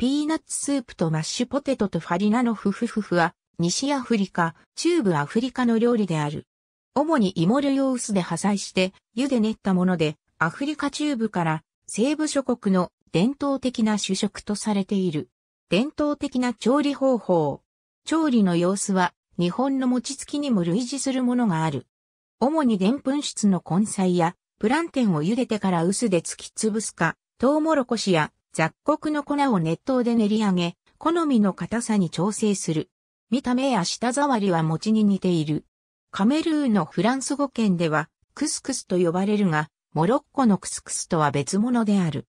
ピーナッツスープとマッシュポテトとファリナのフフフフは、西アフリカ、中部アフリカの料理である。主に芋類を薄で破砕して、湯で練ったもので、アフリカ中部から西部諸国の伝統的な主食とされている。伝統的な調理方法。調理の様子は、日本の餅つきにも類似するものがある。主に澱粉質の根菜や、プランテンを茹でてから薄で突き潰すか、トウモロコシや雑穀の粉を熱湯で練り上げ、好みの硬さに調整する。見た目や舌触りは餅に似ている。カメルーンのフランス語圏では、クスクスと呼ばれるが、モロッコのクスクスとは別物である。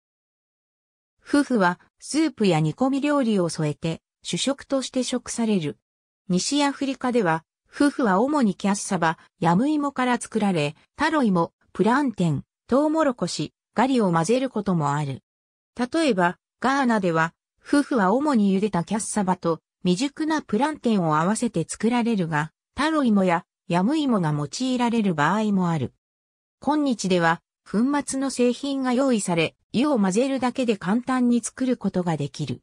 夫婦は、スープや煮込み料理を添えて、主食として食される。西アフリカでは、夫婦は主にキャッサバ、ヤムイモから作られ、タロイモ、プランテン、トウモロコシ、ガリを混ぜることもある。例えば、ガーナでは、夫婦は主に茹でたキャッサバと未熟なプランテンを合わせて作られるが、タロイモやヤムイモが用いられる場合もある。今日では、粉末の製品が用意され、湯を混ぜるだけで簡単に作ることができる。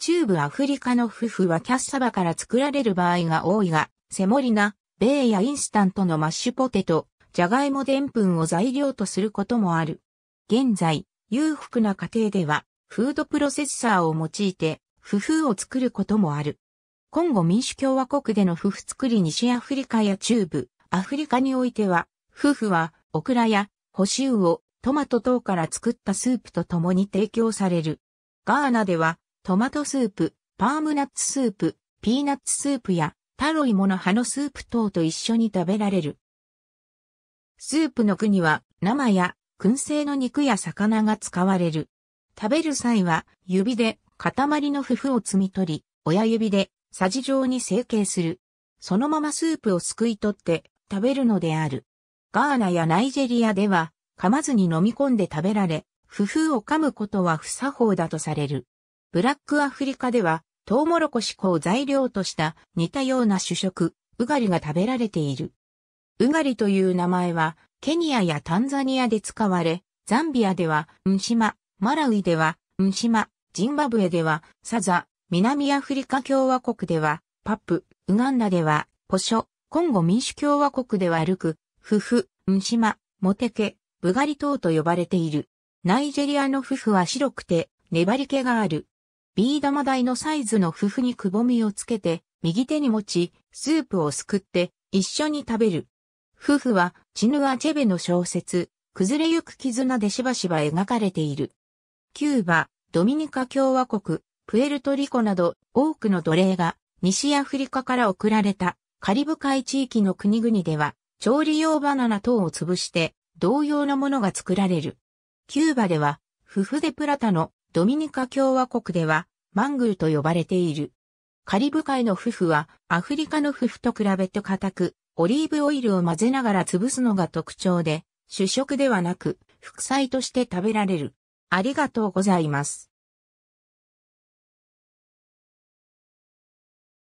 中部アフリカの夫婦はキャッサバから作られる場合が多いが、セモリナ、ベーやインスタントのマッシュポテト、ジャガイモでんぷんを材料とすることもある。現在、裕福な家庭では、フードプロセッサーを用いて、夫婦を作ることもある。今後民主共和国での夫婦作り西アフリカや中部、アフリカにおいては、夫婦は、オクラや、ホシウオ、トマト等から作ったスープと共に提供される。ガーナでは、トマトスープ、パームナッツスープ、ピーナッツスープや、タロイモの葉のスープ等と一緒に食べられる。スープの具には、生や燻製の肉や魚が使われる。食べる際は、指で塊のフフを摘み取り、親指でさじ状に成形する。そのままスープをすくい取って食べるのである。ガーナやナイジェリアでは、噛まずに飲み込んで食べられ、フフを噛むことは不作法だとされる。ブラックアフリカでは、トウモロコシ粉を材料とした似たような主食、ウガリが食べられている。ウガリという名前は、ケニアやタンザニアで使われ、ザンビアでは、ンシマ、マラウイでは、ンシマ、ジンバブエでは、サザ、南アフリカ共和国では、パップ、ウガンダでは、ポショ、コンゴ民主共和国ではルク、フフ、ンシマ、モテケ、ブガリ島と呼ばれている。ナイジェリアのフフは白くて、粘り気がある。ビー玉大のサイズのフフにくぼみをつけて、右手に持ち、スープをすくって、一緒に食べる。夫婦は、チヌア・チェベの小説、崩れゆく絆でしばしば描かれている。キューバ、ドミニカ共和国、プエルトリコなど多くの奴隷が西アフリカから送られたカリブ海地域の国々では調理用バナナ等を潰して同様のものが作られる。キューバではフフデプラタのドミニカ共和国ではマングルと呼ばれている。カリブ海の夫婦はアフリカの夫婦と比べて硬くオリーブオイルを混ぜながら潰すのが特徴で、主食ではなく、副菜として食べられる。ありがとうございます。